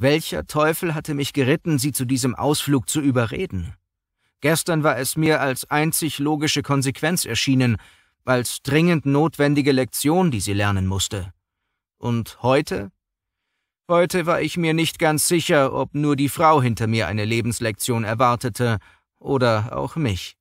Welcher Teufel hatte mich geritten, sie zu diesem Ausflug zu überreden? Gestern war es mir als einzig logische Konsequenz erschienen, als dringend notwendige Lektion, die sie lernen musste. Und heute? Heute war ich mir nicht ganz sicher, ob nur die Frau hinter mir eine Lebenslektion erwartete oder auch mich.